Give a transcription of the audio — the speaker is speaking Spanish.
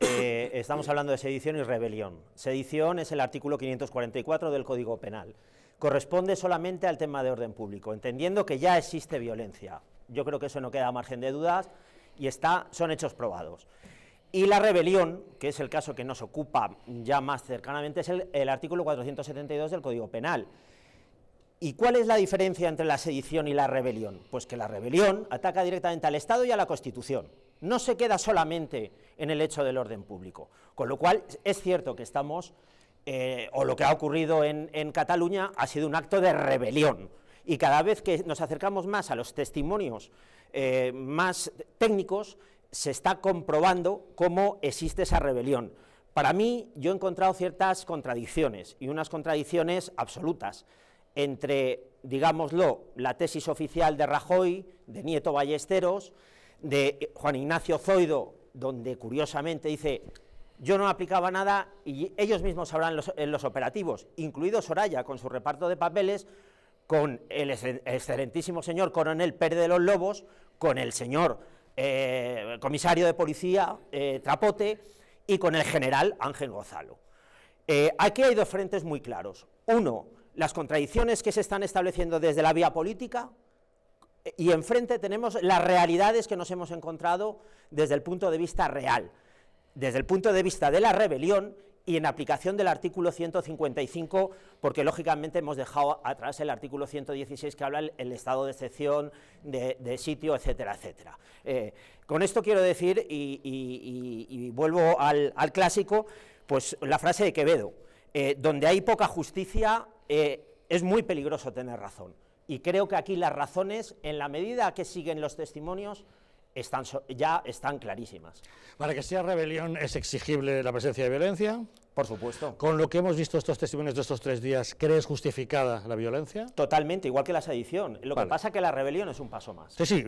Eh, estamos hablando de sedición y rebelión. Sedición es el artículo 544 del Código Penal. Corresponde solamente al tema de orden público, entendiendo que ya existe violencia. Yo creo que eso no queda a margen de dudas y son hechos probados. Y la rebelión, que es el caso que nos ocupa ya más cercanamente, es el artículo 472 del Código Penal. ¿Y cuál es la diferencia entre la sedición y la rebelión? Pues que la rebelión ataca directamente al Estado y a la Constitución no se queda solamente en el hecho del orden público. Con lo cual, es cierto que estamos, eh, o lo que ha ocurrido en, Cataluña ha sido un acto de rebelión, y cada vez que nos acercamos más a los testimonios eh, más técnicos, se está comprobando cómo existe esa rebelión. Para mí, yo he encontrado ciertas contradicciones, y unas contradicciones absolutas, entre, digámoslo, la tesis oficial de Rajoy, de Nieto Ballesteros, de Juan Ignacio Zoido, donde curiosamente dice, yo no aplicaba nada y ellos mismos sabrán los, en eh, los operativos, incluido Soraya con su reparto de papeles, con el excelentísimo señor coronel Pérez de los Lobos, con el señor eh, comisario de policía eh, Trapote y con el general Ángel Gonzalo. aquí hay dos frentes muy claros. Uno, las contradicciones que se están estableciendo desde la vía política, y enfrente tenemos las realidades que nos hemos encontrado desde el punto de vista real, desde el punto de vista de la rebelión y en aplicación del artículo 155, porque lógicamente hemos dejado atrás el artículo 116 que habla del estado de excepción, de, sitio, etcétera, etcétera. Eh, con esto quiero decir, y, vuelvo al, clásico, pues la frase de Quevedo, eh, donde hay poca justicia eh, es muy peligroso tener razón. Y creo que aquí las razones, en la medida que siguen los testimonios, están ya están clarísimas. Para que sea rebelión es exigible la presencia de violencia. Por supuesto. Con lo que hemos visto estos testimonios de estos tres días, ¿crees justificada la violencia? Totalmente, igual que la sedición. Lo que pasa es que la rebelión es un paso más. sí.